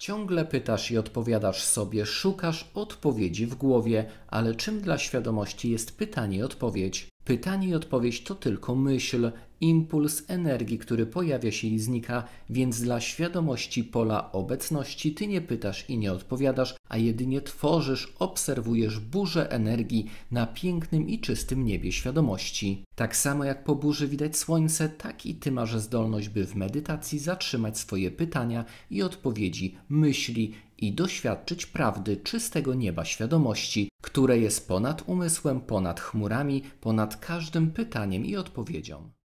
Ciągle pytasz i odpowiadasz sobie, szukasz odpowiedzi w głowie, ale czym dla świadomości jest pytanie odpowiedź? Pytanie i odpowiedź to tylko myśl, impuls energii, który pojawia się i znika, więc dla świadomości pola obecności ty nie pytasz i nie odpowiadasz, a jedynie tworzysz, obserwujesz burzę energii na pięknym i czystym niebie świadomości. Tak samo jak po burzy widać słońce, tak i ty masz zdolność, by w medytacji zatrzymać swoje pytania i odpowiedzi, myśli i doświadczyć prawdy czystego nieba świadomości, które jest ponad umysłem, ponad chmurami, ponad każdym pytaniem i odpowiedzią.